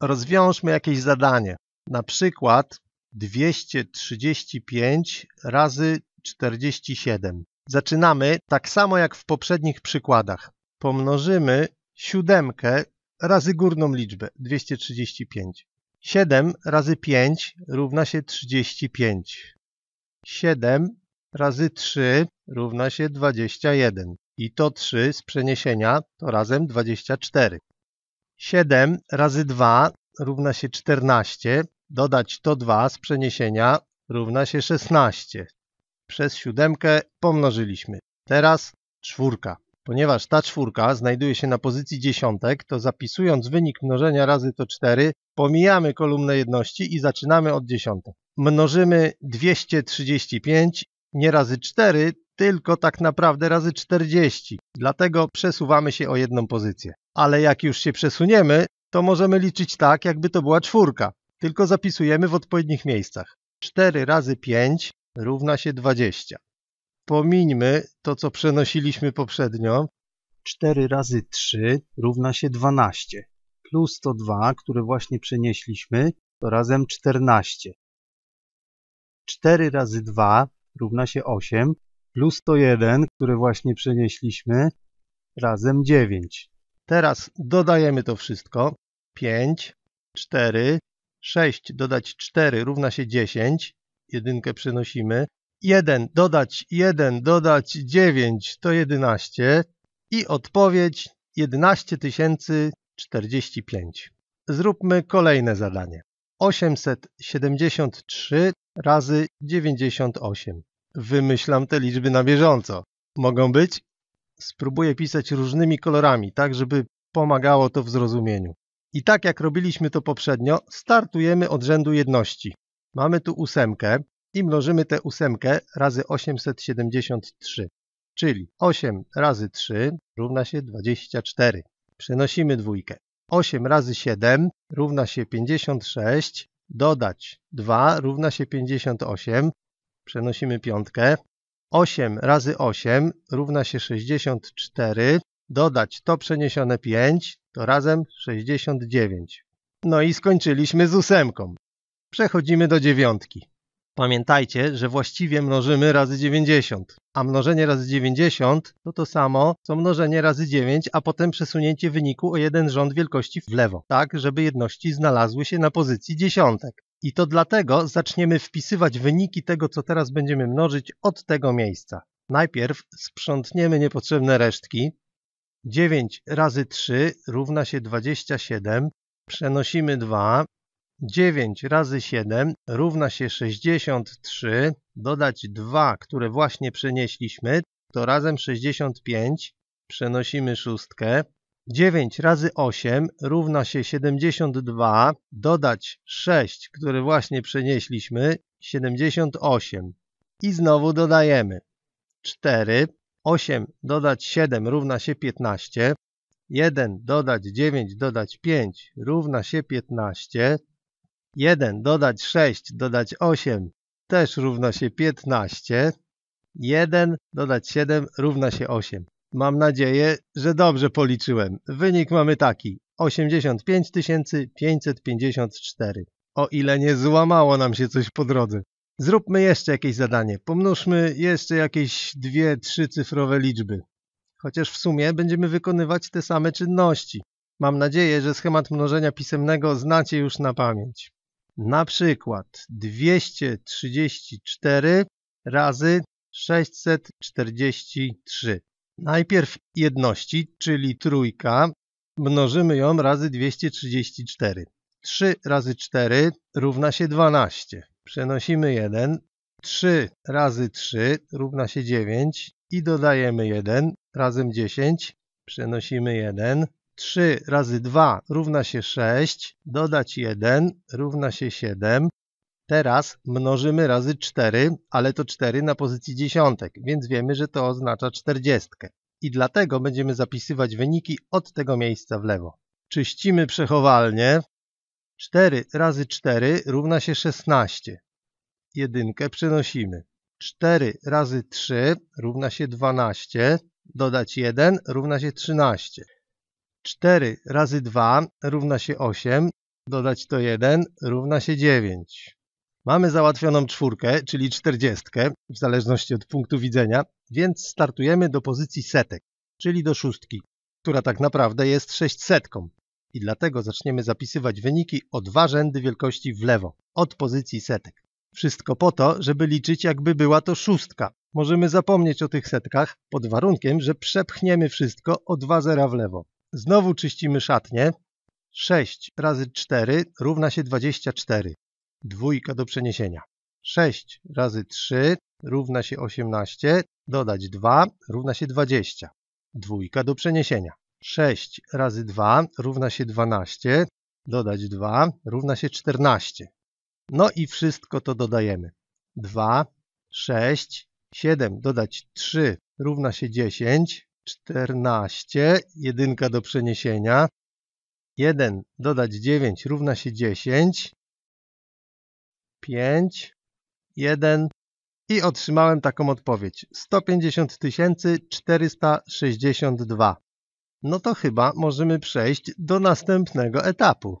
Rozwiążmy jakieś zadanie, na przykład 235 razy 47. Zaczynamy tak samo jak w poprzednich przykładach. Pomnożymy siódemkę razy górną liczbę 235. 7 razy 5 równa się 35. 7 razy 3 równa się 21. I to 3 z przeniesienia to razem 24. 7 razy 2 równa się 14, dodać to 2 z przeniesienia równa się 16. Przez siódemkę pomnożyliśmy. Teraz czwórka. Ponieważ ta czwórka znajduje się na pozycji dziesiątek, to zapisując wynik mnożenia razy to 4, pomijamy kolumnę jedności i zaczynamy od dziesiątek. Mnożymy 235 nie razy 4 tylko tak naprawdę razy 40. Dlatego przesuwamy się o jedną pozycję. Ale jak już się przesuniemy, to możemy liczyć tak, jakby to była czwórka. Tylko zapisujemy w odpowiednich miejscach. 4 razy 5 równa się 20. Pomińmy to, co przenosiliśmy poprzednio. 4 razy 3 równa się 12. Plus to 2, które właśnie przenieśliśmy, to razem 14. 4 razy 2 równa się 8, plus 101, które właśnie przenieśliśmy, razem 9. Teraz dodajemy to wszystko. 5, 4, 6 dodać 4 równa się 10. Jedynkę przenosimy. 1 dodać 1 dodać 9 to 11. I odpowiedź 11 045. Zróbmy kolejne zadanie. 873 razy 98. Wymyślam te liczby na bieżąco. Mogą być? Spróbuję pisać różnymi kolorami, tak żeby pomagało to w zrozumieniu. I tak jak robiliśmy to poprzednio, startujemy od rzędu jedności. Mamy tu ósemkę i mnożymy tę ósemkę razy 873. Czyli 8 razy 3 równa się 24. Przenosimy dwójkę. 8 razy 7 równa się 56, dodać 2 równa się 58, Przenosimy piątkę. 8 razy 8 równa się 64. Dodać to przeniesione 5, to razem 69. No i skończyliśmy z ósemką. Przechodzimy do dziewiątki. Pamiętajcie, że właściwie mnożymy razy 90, a mnożenie razy 90 to to samo, co mnożenie razy 9, a potem przesunięcie wyniku o jeden rząd wielkości w lewo, tak żeby jedności znalazły się na pozycji dziesiątek. I to dlatego zaczniemy wpisywać wyniki tego, co teraz będziemy mnożyć od tego miejsca. Najpierw sprzątniemy niepotrzebne resztki. 9 razy 3 równa się 27. Przenosimy 2. 9 razy 7 równa się 63. Dodać 2, które właśnie przenieśliśmy, to razem 65. Przenosimy 6. 9 razy 8 równa się 72, dodać 6, który właśnie przenieśliśmy, 78. I znowu dodajemy 4, 8 dodać 7 równa się 15, 1 dodać 9 dodać 5 równa się 15, 1 dodać 6 dodać 8 też równa się 15, 1 dodać 7 równa się 8. Mam nadzieję, że dobrze policzyłem. Wynik mamy taki. 85 554. O ile nie złamało nam się coś po drodze. Zróbmy jeszcze jakieś zadanie. Pomnóżmy jeszcze jakieś dwie, trzy cyfrowe liczby. Chociaż w sumie będziemy wykonywać te same czynności. Mam nadzieję, że schemat mnożenia pisemnego znacie już na pamięć. Na przykład 234 razy 643. Najpierw jedności, czyli trójka, mnożymy ją razy 234. 3 razy 4 równa się 12. Przenosimy 1. 3 razy 3 równa się 9 i dodajemy 1 razem 10. Przenosimy 1. 3 razy 2 równa się 6, dodać 1 równa się 7. Teraz mnożymy razy 4, ale to 4 na pozycji dziesiątek, więc wiemy, że to oznacza 40. I dlatego będziemy zapisywać wyniki od tego miejsca w lewo. Czyścimy przechowalnie. 4 razy 4 równa się 16. Jedynkę przenosimy. 4 razy 3 równa się 12, dodać 1 równa się 13. 4 razy 2 równa się 8, dodać to 1 równa się 9. Mamy załatwioną czwórkę, czyli czterdziestkę, w zależności od punktu widzenia, więc startujemy do pozycji setek, czyli do szóstki, która tak naprawdę jest sześćsetką. I dlatego zaczniemy zapisywać wyniki o dwa rzędy wielkości w lewo, od pozycji setek. Wszystko po to, żeby liczyć jakby była to szóstka. Możemy zapomnieć o tych setkach, pod warunkiem, że przepchniemy wszystko o dwa zera w lewo. Znowu czyścimy szatnię. 6 razy 4 równa się 24 dwójka do przeniesienia. 6 razy 3 równa się 18, dodać 2 równa się 20. Dwójka do przeniesienia. 6 razy 2 równa się 12, dodać 2 równa się 14. No i wszystko to dodajemy. 2, 6, 7 dodać 3 równa się 10, 14, jedynka do przeniesienia. 1 dodać 9 równa się 10, 5, 1 i otrzymałem taką odpowiedź 150 462. No to chyba możemy przejść do następnego etapu.